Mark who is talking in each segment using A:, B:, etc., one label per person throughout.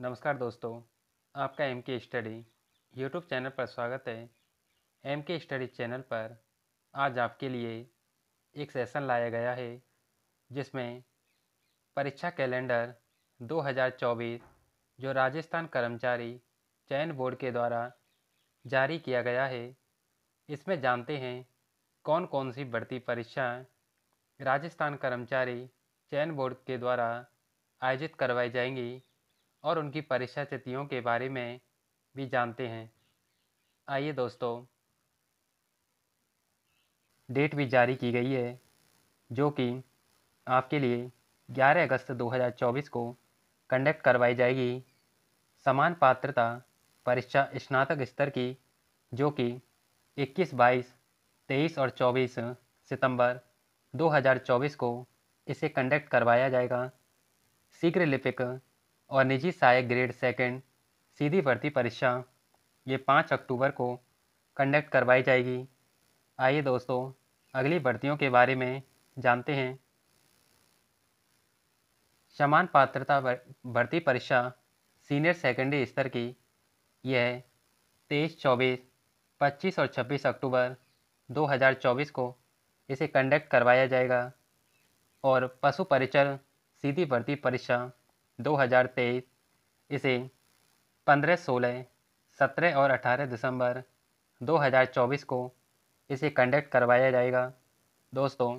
A: नमस्कार दोस्तों आपका एम के स्टडी यूट्यूब चैनल पर स्वागत है एम के स्टडी चैनल पर आज आपके लिए एक सेशन लाया गया है जिसमें परीक्षा कैलेंडर 2024 जो राजस्थान कर्मचारी चयन बोर्ड के द्वारा जारी किया गया है इसमें जानते हैं कौन कौन सी भर्ती परीक्षा राजस्थान कर्मचारी चयन बोर्ड के द्वारा आयोजित करवाई जाएंगी और उनकी परीक्षा तिथियों के बारे में भी जानते हैं आइए दोस्तों डेट भी जारी की गई है जो कि आपके लिए 11 अगस्त 2024 को कंडक्ट करवाई जाएगी समान पात्रता परीक्षा स्नातक स्तर की जो कि 21, 22, 23 और 24 सितंबर 2024 को इसे कंडक्ट करवाया जाएगा शीघ्र लिपिक और निजी सहायक ग्रेड सेकेंड सीधी भर्ती परीक्षा ये पाँच अक्टूबर को कंडक्ट करवाई जाएगी आइए दोस्तों अगली भर्तियों के बारे में जानते हैं समान पात्रता भर्ती परीक्षा सीनियर सेकेंडरी स्तर की यह तेईस चौबीस पच्चीस और छब्बीस अक्टूबर 2024 को इसे कंडक्ट करवाया जाएगा और पशु परिचर सीधी भर्ती परीक्षा 2023 इसे 15, 16, 17 और 18 दिसंबर 2024 को इसे कंडक्ट करवाया जाएगा दोस्तों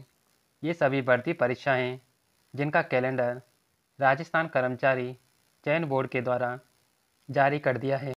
A: ये सभी भर्ती परीक्षाएं जिनका कैलेंडर राजस्थान कर्मचारी चयन बोर्ड के द्वारा जारी कर दिया है